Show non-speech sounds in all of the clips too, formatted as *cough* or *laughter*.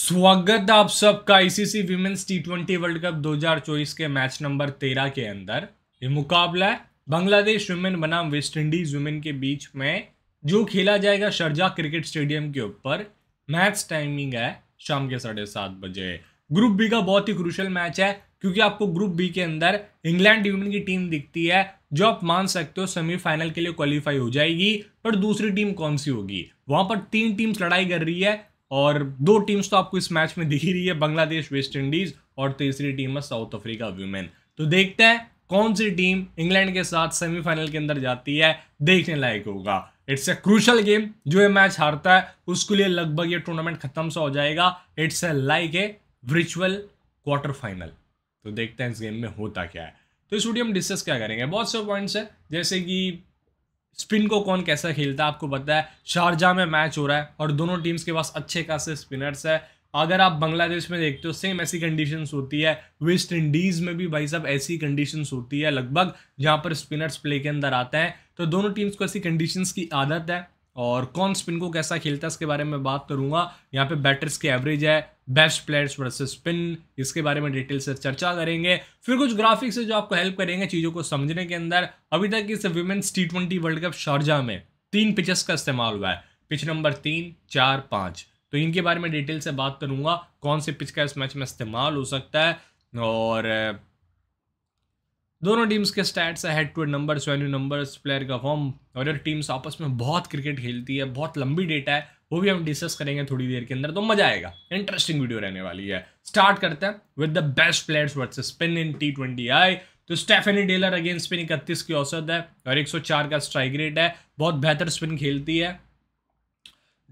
स्वागत है आप सबका ICC women's T twenty World Cup 2024 के मैच नंबर 13 के अंदर ये मुकाबला है बांग्लादेश वुमेन बनाम वेस्ट इंडीज वुमेन के बीच में जो खेला जाएगा शरजा क्रिकेट स्टेडियम के ऊपर मैच टाइमिंग है शाम के साढ़े सात बजे ग्रुप बी का बहुत ही क्रुशल मैच है क्योंकि आपको ग्रुप बी के अंदर इंग्लैंड वुमेन की टीम दिखती है जो आप मान सकते हो सेमीफाइनल के लिए क्वालिफाई हो जाएगी पर दूसरी टीम कौन सी होगी वहां पर तीन टीम्स लड़ाई कर रही है और दो टीम्स तो आपको इस मैच में दिख ही रही है बांग्लादेश वेस्ट इंडीज और तीसरी टीम है साउथ अफ्रीका वुमेन तो देखते हैं कौन सी टीम इंग्लैंड के साथ सेमीफाइनल के अंदर जाती है देखने लायक होगा इट्स ए क्रूशल गेम जो ये मैच हारता है उसके लिए लगभग ये टूर्नामेंट खत्म सा हो जाएगा it's a like a virtual quarter final तो देखते हैं इस गेम में होता क्या है तो इस वीडियो में डिस्कस क्या करेंगे बहुत से पॉइंट्स हैं जैसे कि स्पिन को कौन कैसा खेलता है आपको पता है शारजा में मैच हो रहा है और दोनों टीम्स के पास अच्छे खासे स्पिनर्स है अगर आप बांग्लादेश में देखते हो सेम ऐसी कंडीशन होती है वेस्ट इंडीज़ में भी भाई साहब ऐसी कंडीशन होती है लगभग जहाँ पर स्पिनर्स प्ले के अंदर आते हैं तो दोनों टीम्स को ऐसी कंडीशंस की आदत है और कौन स्पिन को कैसा खेलता है इसके बारे में बात करूंगा यहाँ पे बैटर्स की एवरेज है बेस्ट प्लेयर्स वर्सेस स्पिन इसके बारे में डिटेल से चर्चा करेंगे फिर कुछ ग्राफिक्स से जो आपको हेल्प करेंगे चीज़ों को समझने के अंदर अभी तक इस women's T twenty World Cup Sharjah में तीन पिचेस का इस्तेमाल हुआ है पिच नंबर तीन चार पाँच तो इनके बारे में डिटेल से बात करूंगा कौन से पिच का इस मैच में इस्तेमाल हो सकता है और दोनों टीम्स के स्टैट्स है head to head numbers value numbers player का फॉर्म और यार टीम्स आपस में बहुत क्रिकेट खेलती है बहुत लंबी डेटा है वो भी हम डिस्कस करेंगे थोड़ी देर के अंदर तो मजा आएगा इंटरेस्टिंग वीडियो रहने वाली है स्टार्ट करते हैं with the best players versus spin in T twenty I तो स्टेफनी डेलर अगेन स्पिन इकतीस की औसत है और 104 का स्ट्राइक रेट है बहुत बेहतर स्पिन खेलती है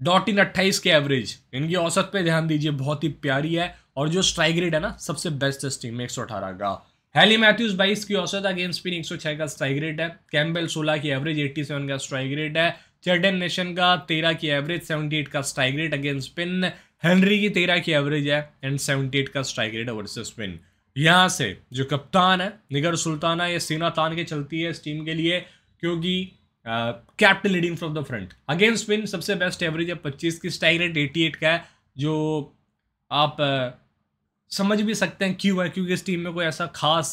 डॉट इन अट्ठाईस के एवरेज इनकी औसत पे ध्यान दीजिए बहुत ही प्यारी है और जो स्ट्राइक रेट है ना सबसे बेस्ट है टीम में एक का हैली मैथ्यूज बाईस की औसत है गेम स्पिन 106 का स्ट्राइक रेट है कैम्बेल 16 की एवरेज 87 का स्ट्राइक रेट है चेडन नेशन का 13 की एवरेज 78 का strike rate against spin Henry की 13 की एवरेज है एंड 78 का स्ट्राइक रेट है स्पिन यहाँ से जो कप्तान है निगर सुल्ताना ये सीना तान के चलती है इस टीम के लिए क्योंकि captain leading from the front against spin सबसे बेस्ट एवरेज है पच्चीस की स्ट्राइक रेट एटी एट का है जो आप uh, समझ भी सकते हैं क्यों है क्योंकि इस टीम में कोई ऐसा खास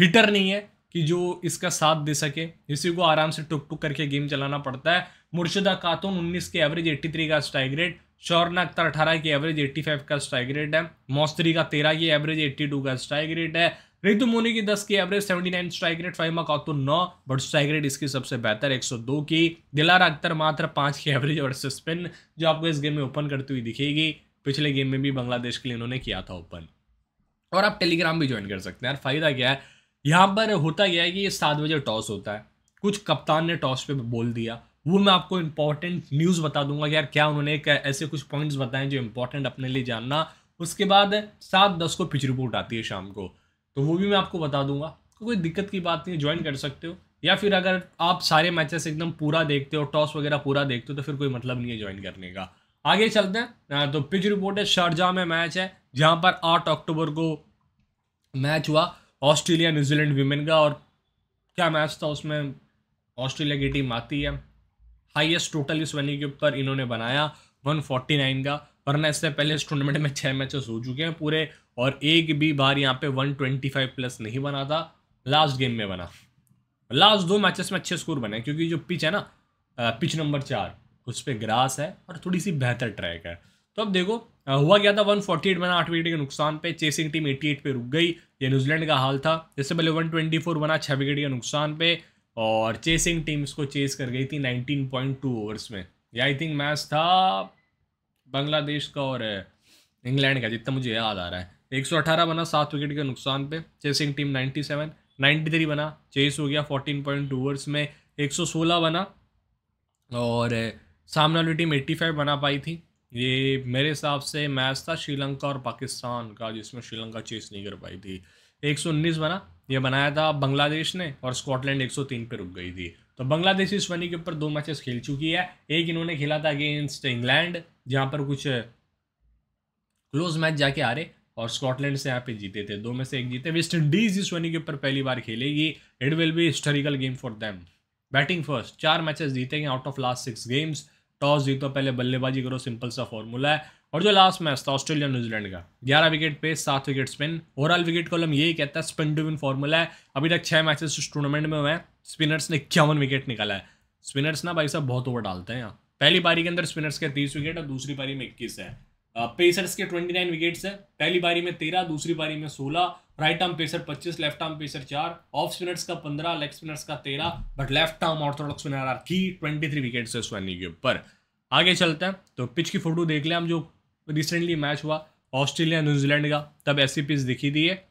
हिटर नहीं है कि जो इसका साथ दे सके इसी को आराम से टुक टुक करके गेम चलाना पड़ता है मुर्शिदा खातून 19 के एवरेज 83 का स्ट्राइक रेट शौरना अख्तर अठारह की एवरेज 85 का स्ट्राइक रेट है मौस्तरी का तेरह की एवरेज 82 का स्ट्राइक रेट है रितु मोनी की 10 की एवरेज 79 स्ट्राइक रेट फाइमा खातून नौ बट स्ट्राइक रेट इसकी सबसे बेहतर 102 की दिलारा अख्तर मात्र पाँच की एवरेज और स्पिन जो आपको इस गेम में ओपन करती हुई दिखेगी पिछले गेम में भी बांग्लादेश के लिए उन्होंने किया था ओपन और आप टेलीग्राम भी ज्वाइन कर सकते हैं यार फ़ायदा क्या है यहाँ पर होता क्या है कि ये सात बजे टॉस होता है कुछ कप्तान ने टॉस पे बोल दिया वो मैं आपको इंपॉर्टेंट न्यूज़ बता दूंगा कि यार क्या उन्होंने ऐसे कुछ पॉइंट्स बताए जो इंपॉर्टेंट अपने लिए जानना उसके बाद सात दस को पिच रिपोर्ट आती है शाम को तो वो भी मैं आपको बता दूंगा तो कोई दिक्कत की बात नहीं ज्वाइन कर सकते हो या फिर अगर आप सारे मैचेस एकदम पूरा देखते हो टॉस वगैरह पूरा देखते हो तो फिर कोई मतलब नहीं है ज्वाइन करने का आगे चलते हैं तो पिच रिपोर्ट है शारजा में मैच है जहाँ पर आठ अक्टूबर को मैच हुआ ऑस्ट्रेलिया न्यूजीलैंड वीमेन का और क्या मैच था उसमें ऑस्ट्रेलिया की टीम आती है हाईएस्ट टोटल इस वनी के ऊपर इन्होंने बनाया 149 का वरना इससे पहले इस टूर्नामेंट में छः मैचेस हो चुके हैं पूरे और एक भी बार यहाँ पे 125 प्लस नहीं बना था लास्ट गेम में बना लास्ट दो मैचेस में अच्छे स्कोर बने क्योंकि जो पिच है ना पिच नंबर चार उस पर ग्रास है और थोड़ी सी बेहतर ट्रैक है तो अब देखो हुआ क्या था 148 फोर्टी एट बना आठ विकेट के नुकसान पे चेसिंग टीम 88 पे रुक गई ये न्यूजीलैंड का हाल था इससे पहले 124 बना छः विकेट के नुकसान पे और चेसिंग टीम इसको चेस कर गई थी 19.2 ओवर्स में ये आई थिंक मैच था बांग्लादेश का और इंग्लैंड का जितना मुझे याद आ रहा है 118 बना सात विकेट के नुकसान पे चेसिंग टीम नाइन्टी थ्री बना चेस हो गया टू ओवर्स में सोलह बना और सामने वाली टीम 85 बना पाई थी ये मेरे हिसाब से मैच था श्रीलंका और पाकिस्तान का जिसमें श्रीलंका चेस नहीं कर पाई थी 119 बना ये बनाया था बांग्लादेश ने और स्कॉटलैंड 103 पे रुक गई थी तो बांग्लादेश इस वनी के ऊपर दो मैचेस खेल चुकी है एक इन्होंने खेला था अगेंस्ट इंग्लैंड जहाँ पर कुछ क्लोज मैच जाके आ रहे और स्कॉटलैंड से यहाँ पे जीते थे दो में से एक जीते वेस्ट इंडीज इस वनी के ऊपर पहली बार खेलेगी it will be historical game for them batting first चार मैचेस जीतेंगे out of last six games toss जीतो पहले बल्लेबाजी करो सिंपल सा फॉर्मूला है और जो लास्ट मैच था ऑस्ट्रेलिया न्यूजीलैंड का ग्यारह विकेट पे सात wicket spin overall wicket column यही कहता है स्पिन टू विन फॉर्मूला है अभी तक छः मैचेस इस टूर्नामेंट में हुए हैं स्पिनर्स ने इक्यावन विकेट निकाला है स्पिनर्स ना भाई साहब बहुत ओवर डालते हैं यहाँ पहली पारी के अंदर स्पिनर्स के तीस विकेट और दूसरी पारी में इक्कीस है पेसर्स uh, के 29 विकेट्स है पहली बारी में 13 दूसरी बारी में 16 right arm pacer 25 left arm pacer चार ऑफ स्पिनर्स का 15 लेग स्पिनर्स का 13 but left arm orthodox spinner आर की 23 विकेट्स है स्वानी के ऊपर आगे चलते हैं तो पिच की फोटो देख लें हम जो रिसेंटली मैच हुआ ऑस्ट्रेलिया न्यूजीलैंड का तब ऐसी पिच दिखी दी है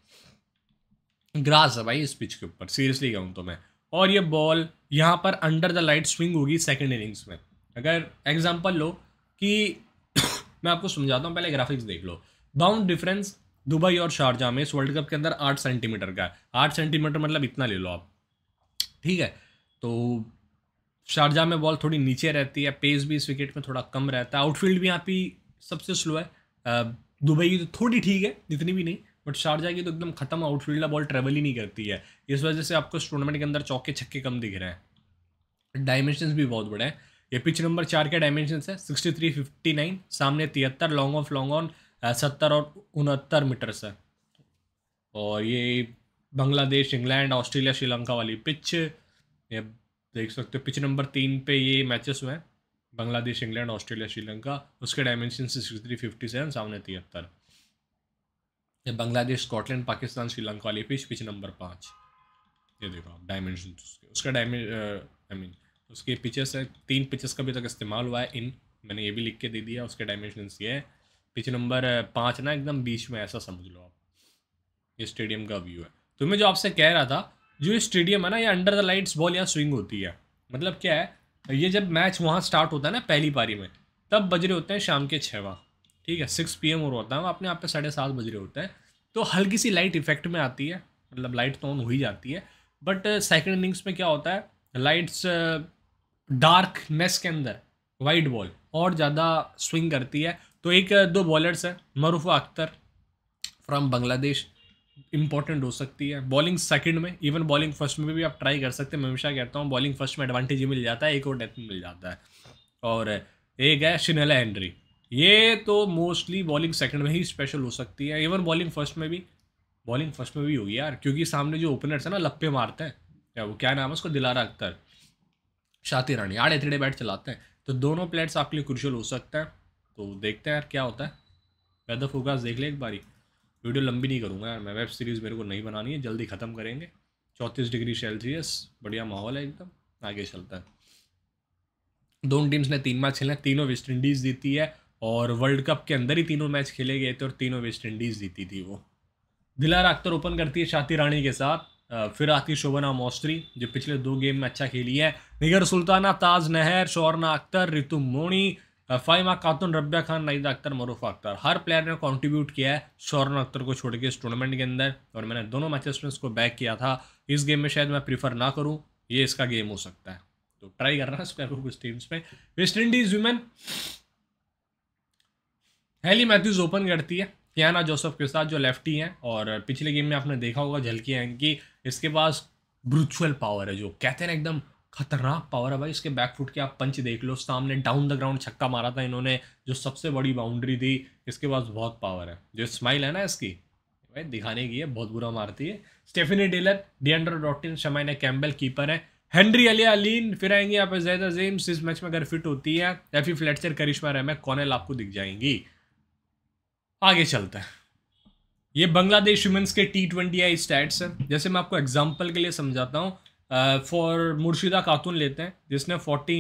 ग्रास है भाई इस पिच के ऊपर सीरियसली कहूँ तो मैं और ये बॉल यहाँ पर अंडर द लाइट स्विंग होगी सेकेंड इनिंग्स में अगर एग्जाम्पल लो कि मैं आपको समझाता हूँ पहले ग्राफिक्स देख लो बाउंड डिफरेंस दुबई और शारजा में इस वर्ल्ड कप के अंदर आठ सेंटीमीटर का है आठ सेंटीमीटर मतलब इतना ले लो आप ठीक है तो शारजा में बॉल थोड़ी नीचे रहती है पेस भी इस विकेट में थोड़ा कम रहता है आउटफील्ड भी यहाँ पे सबसे स्लो है दुबई की तो थोड़ी ठीक है जितनी भी नहीं बट शारजा की तो एकदम खत्म आउटफील्ड बॉल ट्रेवल ही नहीं करती है इस वजह से आपको इस टूर्नामेंट के अंदर चौके छक्के कम दिख रहे हैं डायमेंशन भी बहुत बड़े हैं ये पिच नंबर चार के डायमेंशन है सिक्सटी थ्री फिफ्टी नाइन सामने तिहत्तर लॉन्ग ऑफ लॉन्ग ऑन सत्तर और उनहत्तर मीटर है और ये बांग्लादेश इंग्लैंड ऑस्ट्रेलिया श्रीलंका वाली पिच ये देख सकते हो पिच नंबर तीन पे ये मैचेस हुए हैं बांग्लादेश इंग्लैंड ऑस्ट्रेलिया श्रीलंका उसके dimension sixty three fifty seven सामने तिहत्तर ये बांग्लादेश स्कॉटलैंड पाकिस्तान श्रीलंका वाली पिच पिच नंबर पाँच ये देखो आप डायमेंशन उसका डायमें आई मीन उसके पिचेस है तीन पिचर्स का अभी तक इस्तेमाल हुआ है इन मैंने ये भी लिख के दे दिया उसके डायमेंशन ये है पिच नंबर पाँच ना एकदम बीच में ऐसा समझ लो आप ये स्टेडियम का व्यू है तो मैं जो आपसे कह रहा था जो ये स्टेडियम है ना ये अंडर द लाइट्स बॉल या स्विंग होती है मतलब क्या है ये जब मैच वहाँ स्टार्ट होता है ना पहली पारी में तब बज रहे होते हैं शाम के छः वहाँ ठीक है सिक्स पी एम और होता है वो अपने आप पे साढ़े सात बज रहे होते हैं तो हल्की सी लाइट इफेक्ट में आती है मतलब लाइट तो ऑन हो ही जाती है बट सेकेंड इनिंग्स में क्या होता है लाइट्स डार्कनेस के अंदर वाइड बॉल और ज़्यादा स्विंग करती है तो एक दो बॉलर्स हैं मरूफा अख्तर फ्रॉम बांग्लादेश इंपॉर्टेंट हो सकती है बॉलिंग सेकंड में इवन बॉलिंग फर्स्ट में भी आप ट्राई कर सकते हैं मैं हमेशा कहता हूँ बॉलिंग फर्स्ट में एडवांटेज ही मिल जाता है एक और डेथ में मिल जाता है और एक है शिनेला हेनरी ये तो मोस्टली बॉलिंग सेकंड में ही स्पेशल हो सकती है इवन बॉलिंग फर्स्ट में भी बॉलिंग फर्स्ट में भी होगी यार क्योंकि सामने जो ओपनर्स हैं ना लप्पे मारते हैं वो क्या नाम है उसको दिलारा अख्तर शाति रानी आड़े टेढ़े बैट चलाते हैं तो दोनों प्लेट्स आपके लिए क्रुशल हो सकता है तो देखते हैं यार क्या होता है वेदर फोकस देख ले एक बारी वीडियो लंबी नहीं करूँगा यार मैं वेब सीरीज़ मेरे को नहीं बनानी है जल्दी ख़त्म करेंगे चौंतीस डिग्री सेल्सियस बढ़िया माहौल है एकदम आगे चलता है दोनों टीम्स ने तीन मैच खेले तीनों वेस्ट इंडीज़ जीती है और वर्ल्ड कप के अंदर ही तीनों मैच खेले गए थे और तीनों वेस्ट इंडीज़ जीती थी वो दिलार अख्तर ओपन करती है शाति रानी के साथ फिर आती शोभना मोस्त्री जो पिछले दो गेम में अच्छा खेली है निगर सुल्ताना ताज नहर शोरना अख्तर रितु मोनी फाइमा खातून रबिया खान नईदा अख्तर मरूफा अख्तर हर प्लेयर ने कंट्रीब्यूट किया है शोरना अख्तर को छोड़ के इस टूर्नामेंट के अंदर और मैंने दोनों मैचेस में इसको बैक किया था इस गेम में शायद मैं प्रीफर ना करूँ ये इसका गेम हो सकता है तो ट्राई करना इस प्लेयर कुछ टीम्स में West Indies women Hayley Matthews open करती है कियाना जोसफ के साथ जो लेफ्टी हैं और पिछले गेम में आपने देखा होगा झलकी हैं कि इसके पास ब्रुचुअल पावर है जो कहते हैं एकदम खतरनाक पावर है भाई इसके बैक फुट के आप पंच देख लो सामने डाउन द ग्राउंड छक्का मारा था इन्होंने जो सबसे बड़ी बाउंड्री थी इसके पास बहुत पावर है जो स्माइल है ना इसकी भाई दिखाने की है बहुत बुरा मारती है Stafanie Taylor Deandra Dottin Shemaine Campbelle keeper है हेनरी अली अलीन फिर आएंगे यहाँ पर जैदा जेम्स इस मैच में अगर फिट होती है या फिर करिश्मा रहमे कॉनल आपको दिख जाएंगी आगे चलते हैं ये बांग्लादेश वुमेंस के टी ट्वेंटी आई स्टैट्स हैं जैसे मैं आपको एग्जांपल के लिए समझाता हूँ फॉर मुर्शिदा खातून लेते हैं जिसने forty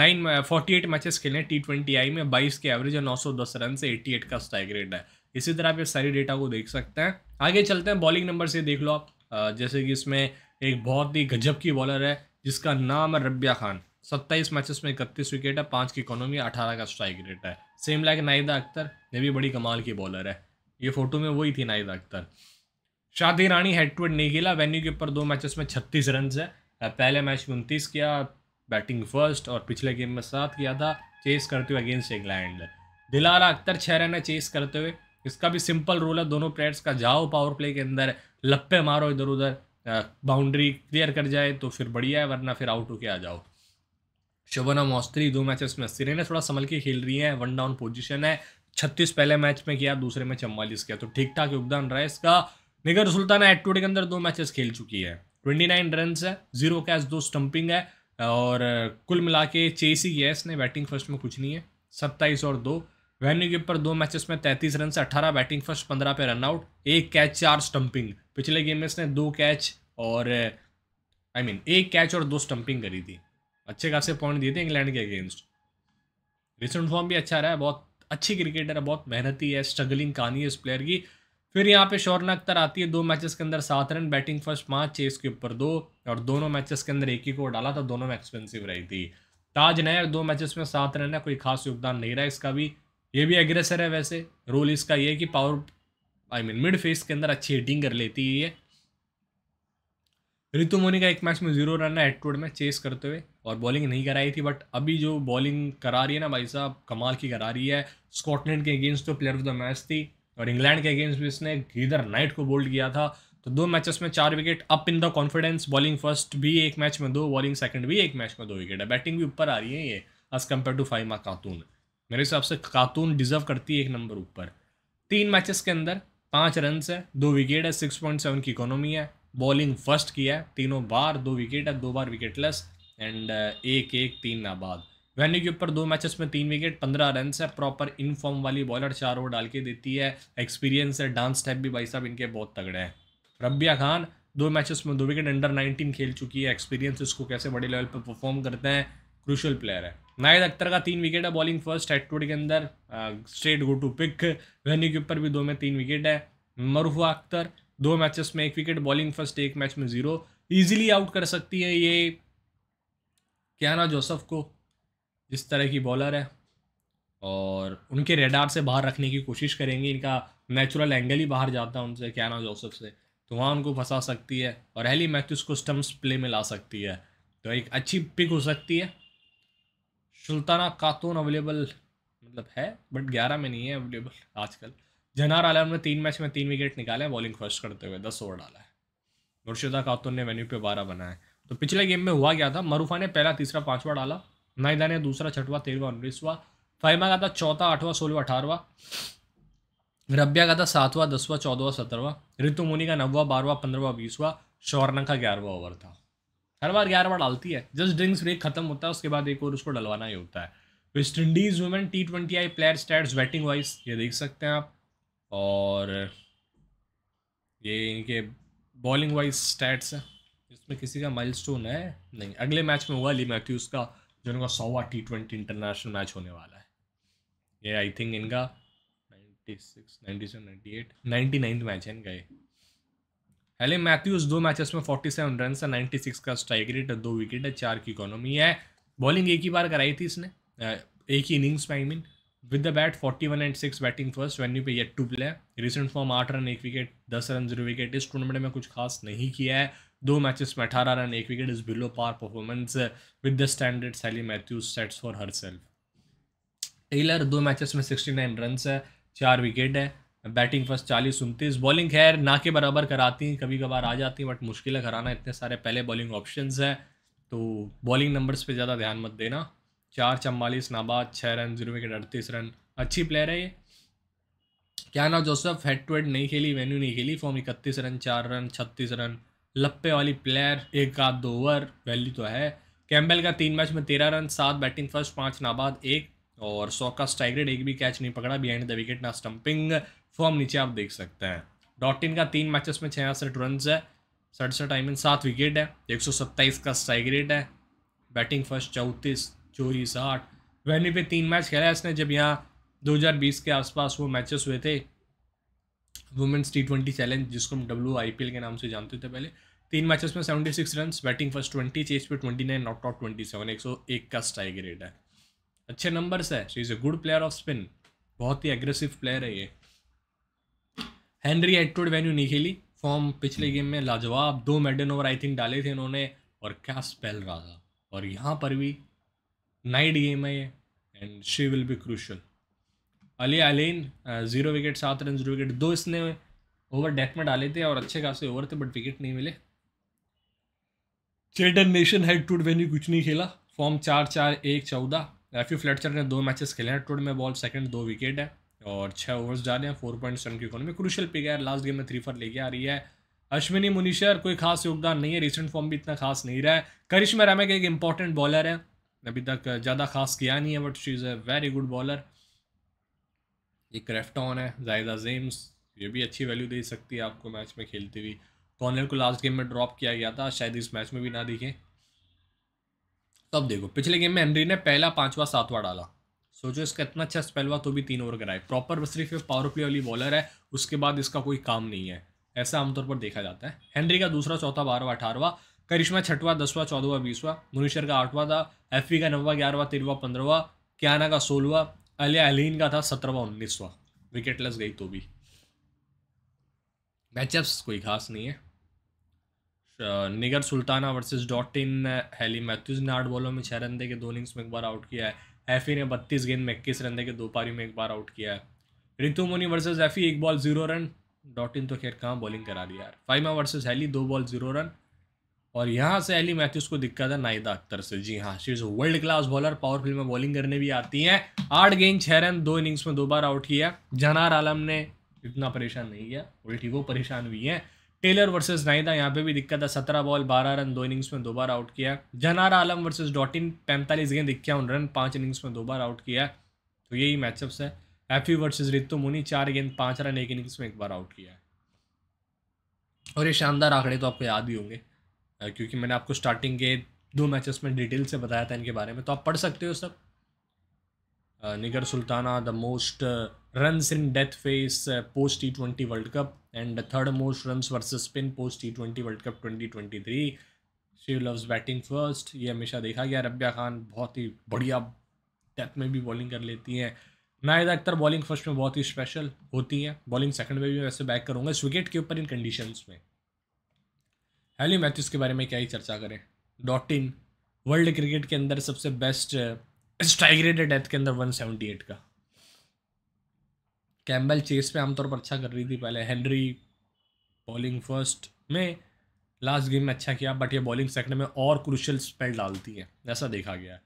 nine forty eight matches खेले टी ट्वेंटी आई में बाईस के एवरेज है नौ सौ दस रन से एट्टी एट का स्ट्राइक रेट है इसी तरह आप ये सारी डेटा को देख सकते हैं आगे चलते हैं बॉलिंग नंबर से देख लो आप जैसे कि इसमें एक बहुत ही गजब की बॉलर है जिसका नाम है रबिया खान सत्ताईस मैचेस में इकतीस विकेट है पाँच की इकोनॉमी अठारह का स्ट्राइक रेट है सेम लाइक नाइदा अख्तर ये भी बड़ी कमाल की बॉलर है ये फोटो में वही थी नाहिद अख्तर शादी रानी हेड टू हेड नहीं खेला वेन्यू के ऊपर दो मैचेस में छत्तीस रन है पहले मैच में उनतीस किया बैटिंग फर्स्ट और पिछले गेम में सात किया था चेस करते हुए अगेंस्ट इंग्लैंड दिलारा अख्तर छः रन है चेस करते हुए इसका भी सिंपल रूल है दोनों प्लेयर्स का जाओ पावर प्ले के अंदर लप्पे मारो इधर उधर बाउंड्री क्लियर कर जाए तो फिर बढ़िया है वरना फिर आउट होके आ जाओ शोभना मोस्त्री दो मैचेस में है थोड़ा संभल के खेल रही हैं वन डाउन पोजीशन है छत्तीस पहले मैच में किया दूसरे में चम्वालीस किया तो ठीक ठाक योगदान रहा है इसका निगर सुल्ताना एटोडे के अंदर दो मैचेस खेल चुकी है ट्वेंटी नाइन रन है जीरो कैच दो स्टंपिंग है और कुल मिला के चेस ही है इसने बैटिंग फर्स्ट में कुछ नहीं है सत्ताईस और दो वेन्यू के ऊपर दो मैचेस में तैंतीस रन से अट्ठारह बैटिंग फर्स्ट पंद्रह पे रन आउट एक कैच चार स्टंपिंग पिछले गेम में इसने दो कैच और आई I मीन mean, एक कैच और दो स्टंपिंग करी थी अच्छे खासे पॉइंट दिए थे इंग्लैंड के अगेंस्ट रिसेंट फॉर्म भी अच्छा रहा है बहुत अच्छी क्रिकेटर है बहुत मेहनती है स्ट्रगलिंग कहानी है इस प्लेयर की फिर यहाँ पे शौर्ना अख्तर आती है दो मैचेस के अंदर सात रन बैटिंग फर्स्ट पाँच चेस के ऊपर दो और दोनों मैचेस के अंदर एक ही को डाला था दोनों में एक्सपेंसिव रही थी ताज नायक दो मैचेस में सात रन है कोई खास योगदान नहीं रहा इसका भी ये भी एग्रेसर है वैसे रोल इसका ये कि power I mean mid phase के अंदर अच्छी हिटिंग कर लेती है रितु मोनी का एक मैच में जीरो रन है एटवुड में चेस करते हुए और बॉलिंग नहीं कराई थी बट अभी जो बॉलिंग करा रही है ना भाई साहब कमाल की करा रही है स्कॉटलैंड के अगेंस्ट तो प्लेयर ऑफ द मैच थी और इंग्लैंड के अगेंस्ट भी इसने गीदर नाइट को बोल्ड किया था तो दो मैचेस में चार wicket up in the confidence bowling first भी एक मैच में दो बॉलिंग सेकंड भी एक मैच में दो विकेट है बैटिंग भी ऊपर आ रही है ये एज कम्पेयर टू फाइमा खातून मेरे हिसाब से खातून डिजर्व करती है एक नंबर ऊपर तीन मैचेस के अंदर पाँच रन है दो विकेट है सिक्स पॉइंट सेवन की इकोनॉमी है बॉलिंग फर्स्ट किया है तीनों बार दो विकेट है दो बार विकेटलेस एंड uh, एक एक तीन नाबाद वेन्यू के ऊपर दो मैचेस में तीन विकेट पंद्रह रन है प्रॉपर इन फॉर्म वाली बॉलर चार ओवर डाल के देती है एक्सपीरियंस है डांस स्टेप भी भाई साहब इनके बहुत तगड़े हैं रबिया खान दो मैचेस में दो विकेट अंडर 19 खेल चुकी है एक्सपीरियंस इसको कैसे बड़े लेवल पर परफॉर्म करते हैं क्रूशल प्लेयर है नायद अख्तर का तीन विकेट है बॉलिंग फर्स्ट हेड के अंदर straight go to pick venue के ऊपर भी दो में तीन विकेट है मरुआ अख्तर दो मैचेस में एक विकेट बॉलिंग फर्स्ट एक मैच में जीरो ईजिली आउट कर सकती है ये कियाना जोसफ को जिस तरह की बॉलर है और उनके रेडार से बाहर रखने की कोशिश करेंगे इनका नेचुरल एंगल ही बाहर जाता है उनसे कियाना जोसफ से तो वहाँ उनको फंसा सकती है और हेली मैथ्यूस को स्टम्स प्ले में ला सकती है तो एक अच्छी पिक हो सकती है सुल्ताना खातून तो अवेलेबल मतलब है बट ग्यारह में नहीं है अवेलेबल आजकल जनार आलम ने तीन मैच में तीन विकेट निकाले हैं बॉलिंग फर्स्ट करते हुए दस ओवर डाला है मुर्शिदा खातून ने वेन्यू पे बारह बनाए तो पिछले गेम में हुआ क्या था मरूफा ने पहला तीसरा पाँचवा डाला नाइदा ने दूसरा छठवा तेरहवा उन्नीसवा फाइमा का था चौथा आठवा सोलवा अठारहवा रबिया का था सातवा दसवां चौदहवा सत्रहवा ऋतु मुनि का नौवा बारवा पंद्रहवा बीसवा शौर्णा का ग्यारहवा ओवर था हर बार ग्यारहवा डालती है जस्ट ड्रिंक्स ब्रेक खत्म होता है उसके बाद एक और उसको डलवाना ही होता है West Indies women T twenty I player stats batting wise ये देख सकते हैं आप और ये इनके बॉलिंग वाइज स्टैट्स हैं इसमें किसी का माइलस्टोन है नहीं अगले मैच में होगा ली मैथ्यूज का जो इनका सौवा टी ट्वेंटी इंटरनेशनल मैच होने वाला है ये आई थिंक इनका ninety six ninety seven ninety eight ninety ninth match है इनका ये एले मैथ्यूज दो मैचेस में फोर्टी सेवन रन है नाइन्टी सिक्स का स्ट्राइक रेट है दो विकेट है चार की इकोनॉमी है बॉलिंग एक ही बार कराई थी इसने एक ही इनिंग्स में I mean with the bat forty one and six batting first venue पे yet to play recent form आठ रन एक विकेट दस रन जीरो विकेट इस टूर्नामेंट में कुछ खास नहीं किया है दो मैचेस में अठारह रन एक wicket is below par performance with the standard Hayley Matthews sets for herself Taylor दो मैचेस में सिक्सटी नाइन रन है चार विकेट है बैटिंग फर्स्ट चालीस उनतीस बॉलिंग खैर ना के बराबर कराती हैं कभी कभार आ जाती हैं बट मुश्किल है कराना इतने सारे पहले बॉलिंग ऑप्शन है तो बॉलिंग नंबर्स पर ज़्यादा ध्यान मत देना चार चम्बालीस नाबाद छः रन जीरो विकेट अड़तीस रन अच्छी प्लेयर है ये क्या ना जोसफ हेड टू हेड नहीं खेली वेन्यू नहीं खेली फॉर्म इकतीस रन चार रन छत्तीस रन लप्पे वाली प्लेयर एक आध दो ओवर वैल्यू तो है कैम्बेल का तीन मैच में तेरह रन सात बैटिंग फर्स्ट पाँच नाबाद एक और सौ का स्ट्राइक रेट एक भी कैच नहीं पकड़ा बिहाइंड द विकेट ना स्टंपिंग फॉर्म नीचे आप देख सकते हैं डॉटिन का तीन मैचेस में छियासठ रन है सड़सठ आई मीन सात विकेट है एक सौ सत्ताईस का स्ट्राइक रेट है बैटिंग फर्स्ट चौंतीस चोरी साठ वैन्यू पे तीन मैच खेला है इसने जब यहाँ 2020 के आसपास वो मैचेस हुए थे वुमेंस टी ट्वेंटी चैलेंज जिसको हम डब्ल्यू आई पी एल के नाम से जानते थे पहले तीन मैचेस में seventy six run batting first twenty chase पे twenty nine not out twenty seven एक सौ एक का स्ट्राइक रेट है अच्छे नंबर्स है she is a good player of spin बहुत ही एग्रेसिव प्लेयर है ये हैनरी एटवर्ड वेन्यू नहीं खेली फॉर्म पिछले गेम में लाजवाब दो मेडन ओवर आई थिंक डाले थे इन्होंने और क्या स्पेल रहा था और यहाँ पर भी नाइट गेम है ये and she will be crucial Aaliyah Alleyne zero wicket सात रन जीरो विकेट दो इसने ओवर डेथ में डाले थे और अच्छे खासे ओवर थे बट विकेट नहीं मिले चेटन नेशन हेड टूट वेन्यू कुछ नहीं खेला फॉर्म चार चार एक चौदह रेफ्यू फ्लेटचर ने दो मैचेस खेले हैं टूट में बॉल सेकंड दो विकेट है और छः ओवर्स डाले हैं फोर पॉइंट सेवन की इकोनॉमी क्रूशल पिक है लास्ट गेम में थ्री फोर लेके आ रही है अश्विनी मुनिशर कोई खास योगदान नहीं है रिसेंट फॉर्म भी इतना खास नहीं रहा है करिश्मा रैमक एक इंपॉर्टेंट बॉलर है अभी तक ज़्यादा खास किया नहीं है but she is a very good bowler ये क्रेफ्टॉन है जायदा जेम्स ये भी अच्छी वैल्यू दे सकती है आपको मैच में खेलती हुई कॉर्नर को लास्ट गेम में ड्रॉप किया गया था शायद इस मैच में भी ना दिखे तो अब देखो पिछले गेम में हेनरी ने पहला पाँचवा सातवां डाला सोचो इसका इतना अच्छा स्पेल हुआ तो भी तीन ओवर कराए प्रॉपर सिर्फ पावर प्ले वाली बॉलर है उसके बाद इसका कोई काम नहीं है ऐसा आमतौर पर देखा जाता है हेनरी का दूसरा चौथा बारहवा अठारहवा करिश्मा छठवा दसवा चौदहवा बीसवा मुनिशर का आठवां था एफ का नवा ग्यारहवा तेरहवा पंद्रहवा क्याना का सोलवा अली अलीन का था सत्रहवा उन्नीसवा विकेटलेस गई तो भी मैचअप्स कोई खास नहीं है Nigar Sultana versus Dottin Hayley Matthews ने आठ बॉलों में छः रन दे के दो इनिंग्स में एक बार आउट किया है एफी ने बत्तीस गेंद में इक्कीस रन दे के दो पारी में एक बार आउट किया है रितु मोनी वर्सेज एफी एक ball zero run Dottin तो खैर कहाँ बॉलिंग करा दिया है यार फाइमा वर्सेज हैली दो बॉल जीरो रन और यहाँ से अली मैथ्यूज को दिक्कत है नाइदा अख्तर से जी हाँ she is world class bowler powerful में बॉलिंग करने भी आती हैं आठ गेंद छः रन दो इनिंग्स में दो बार आउट किया जनार आलम ने इतना परेशान नहीं किया उल्टी वो परेशान हुई है टेलर वर्सेस नाइदा यहाँ पे भी दिक्कत है सत्रह बॉल बारह रन दो इनिंग्स में दो बार आउट किया जनार आलम वर्सेज डॉटिन पैंतालीस गेंद इक्यावन रन पाँच इनिंग्स में दो बार आउट किया तो यही मैचअप्स है एफी वर्सेज रितु मुनी चार गेंद पाँच रन एक इनिंग्स में एक बार आउट किया और ये शानदार आंकड़े तो आपको याद ही होंगे क्योंकि मैंने आपको स्टार्टिंग के दो मैचेस में डिटेल से बताया था इनके बारे में तो आप पढ़ सकते हो सब Nigar Sultana the most runs in death phase post T twenty World Cup and the third most runs versus spin post T twenty World Cup twenty twenty three she loves batting first ये हमेशा देखा गया रब्या खान बहुत ही बढ़िया डेथ में भी bowling कर लेती हैं नायद अख्तर बॉलिंग फर्स्ट में बहुत ही स्पेशल होती हैं बॉलिंग सेकंड में भी वैसे बैक करूँगा इस विकेट के ऊपर इन कंडीशंस में एली मैथ्यूज के बारे में क्या ही चर्चा करें डॉट इन वर्ल्ड क्रिकेट के अंदर सबसे बेस्ट स्ट्राइक रेट डेथ के अंदर एट का कैम्बल चेस पे आमतौर पर अच्छा कर रही थी पहले हेनरी बॉलिंग फर्स्ट में लास्ट गेम में अच्छा किया बट ये बॉलिंग सेकंड में और क्रुशियल स्पेल डालती है ऐसा देखा गया है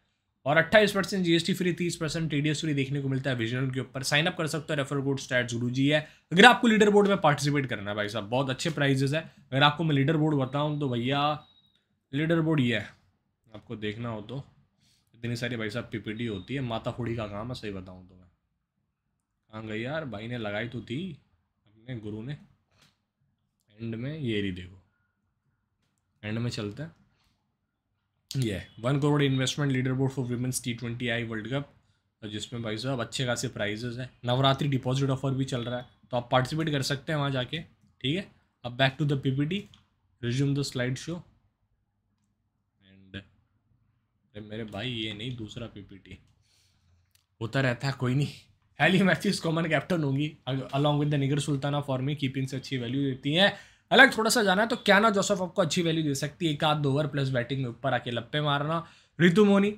और 28 percent GST free 30 percent TDS free देखने को मिलता है विजनल के ऊपर साइन अप कर सकते हो रेफर कोड स्टैट गुरु जी है अगर आपको लीडर बोर्ड में पार्टिसिपेट करना है भाई साहब बहुत अच्छे प्राइजेस है अगर आपको मैं लीडर बोर्ड बताऊँ तो भैया लीडर बोर्ड ये है आपको देखना हो तो इतनी सारी भाई साहब पीपीटी होती है माता फोड़ी का काम है सही बताऊँ तो मैं कहाँ गई यार भाई ने लगाई तो थी अपने गुरु ने एंड में ये देखो एंड में चलते हैं ये one crore investment leader board for women's T twenty I World Cup और जिसमें भाई साहब अच्छे खासे प्राइजेज हैं नवरात्रि डिपॉजिट ऑफर भी चल रहा है तो आप पार्टिसिपेट कर सकते हैं वहाँ जाके ठीक है अब back to the P P T resume the slide show and मेरे भाई ये नहीं दूसरा पी पी टी होता रहता है कोई नहीं हैली मैथ्यूज कॉमन कैप्टन होंगी along with the Nigar Sultana मी कीपिंग से अच्छी वैल्यू देती हैं अलग थोड़ा सा जाना है तो क्या ना जोसफ आपको अच्छी वैल्यू दे सकती है एक आध ओवर प्लस बैटिंग में ऊपर आके लप्पे मारना रितु मोनी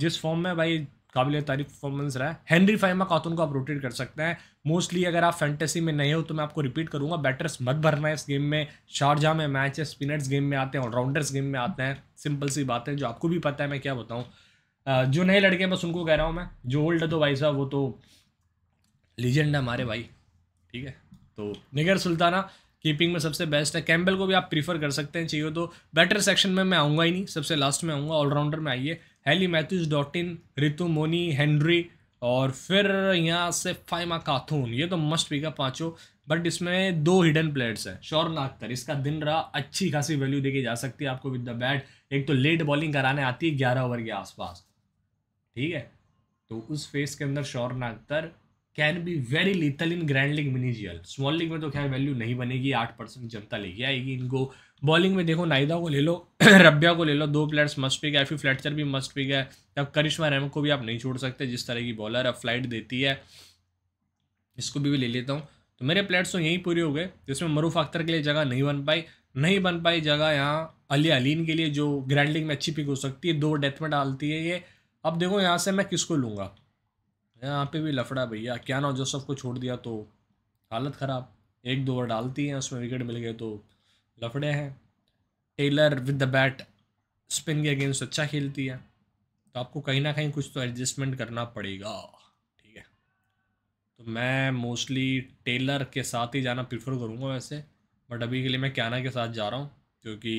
जिस फॉर्म में भाई काबिल तारीफ परफॉर्मेंस रहा है हेनरी फाइमा कातून को आप रोटेट कर सकते हैं मोस्टली अगर आप फैंटेसी में नहीं हो तो मैं आपको रिपीट करूंगा बैटर्स मत भरना है इस गेम में शारजा में मैच है स्पिनर्स गेम में आते हैं ऑलराउंडर्स गेम में आते हैं सिंपल सी बात है जो आपको भी पता है मैं क्या बताऊँ जो नए लड़के हैं बस उनको कह रहा हूँ मैं जो ओल्ड है तो भाई साहब वो तो लीजेंड है हमारे भाई ठीक है तो निगर सुल्ताना कीपिंग में सबसे बेस्ट है कैम्बल को भी आप प्रीफर कर सकते हैं चाहिए तो बेटर सेक्शन में मैं आऊँगा ही नहीं सबसे लास्ट में आऊँगा ऑलराउंडर में आइए Hayley Matthews Dottin Ritu Moni Henry और फिर यहाँ से फाइमा काथून ये तो मस्ट पिक का पाँचों बट इसमें दो हिडन प्लेयर्स हैं शौरन अख्तर इसका दिन रहा अच्छी खासी वैल्यू देखी जा सकती है आपको विद द बैट एक तो लेट बॉलिंग कराने आती है ग्यारह ओवर के आसपास ठीक है तो उस फेस के अंदर Shorna Akhtar can be very lethal in grand league मिनीजियल स्मॉल लीग में तो खैर वैल्यू नहीं बनेगी आठ परसेंट जनता लेके आएगी इनको बॉलिंग में देखो नाइदा को ले लो *coughs* रबिया को ले लो दो प्लेयर्स मस्ट पिक है फिर फ्लैटचर भी मस्ट पिक है तब करिश्मा रैम को भी आप नहीं छोड़ सकते जिस तरह की बॉलर अब फ्लाइट देती है इसको भी, भी ले लेता हूँ तो मेरे प्लेयर्स तो यहीं पूरे हो गए जिसमें मरूफ अख्तर के लिए जगह नहीं बन पाई नहीं बन पाई जगह यहाँ अली अलीन के लिए जो ग्रैंड लीग में अच्छी पिक हो सकती है दो डेथ में डालती है ये अब देखो यहाँ से मैं किसको लूँगा यहाँ पे भी लफड़ा भैया क्या ना जोसफ को छोड़ दिया तो हालत ख़राब एक दो ओवर डालती हैं उसमें विकेट मिल गए तो लफड़े हैं Taylor with the bat spin के अगेंस्ट अच्छा खेलती है तो आपको कहीं ना कहीं कुछ तो एडजस्टमेंट करना पड़ेगा ठीक है तो मैं मोस्टली टेलर के साथ ही जाना प्रीफर करूँगा वैसे बट अभी के लिए मैं क्याना के साथ जा रहा हूँ क्योंकि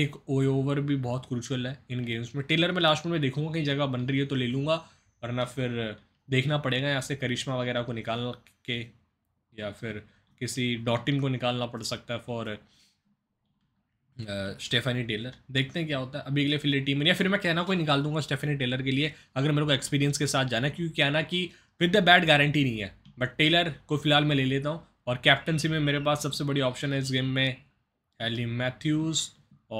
एक ओवर भी बहुत क्रूशल है इन गेम्स में टेलर में लास्ट में देखूंगा कहीं जगह बन रही है तो ले लूँगा वरना फिर देखना पड़ेगा यहाँ से करिश्मा वगैरह को निकाल के या फिर किसी डॉटिन को निकालना पड़ सकता है फॉर स्टेफनी टेलर देखते हैं क्या होता है अभी अगले फिल्ड टीम में या फिर मैं कहना कोई निकाल दूंगा स्टेफनी टेलर के लिए अगर मेरे को एक्सपीरियंस के साथ जाना है क्योंकि कहना कि विद द बैड गारंटी नहीं है बट टेलर को फिलहाल मैं ले लेता हूँ और कैप्टनसी में मेरे पास सबसे बड़ी ऑप्शन है इस गेम में एली मैथ्यूज़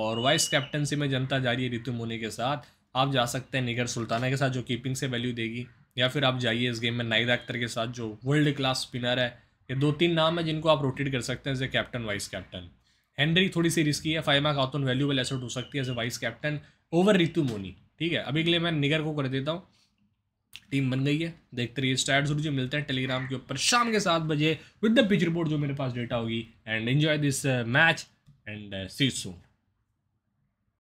और वाइस कैप्टनसी में जनता जा रही है रितु मोनी के साथ आप जा सकते हैं निगर सुल्ताना के साथ जो कीपिंग से वैल्यू देगी या फिर आप जाइए इस गेम में नाइद अख्तर के साथ जो वर्ल्ड क्लास स्पिनर है ये दो तीन नाम है जिनको आप रोटेट कर सकते हैं as a captain vice captain Henry थोड़ी सी रिस्की है फाइमा खातून वैल्यूबल एसेट हो सकती है as a vice captain over Ritu Moni ठीक है अभी के लिए मैं निगर को कर देता हूँ टीम बन गई है देखते रहिए स्टार्ट जरूर जी मिलते हैं टेलीग्राम के ऊपर शाम के सात बजे विद द पिच रिपोर्ट जो मेरे पास डेटा होगी and enjoy this match and see soon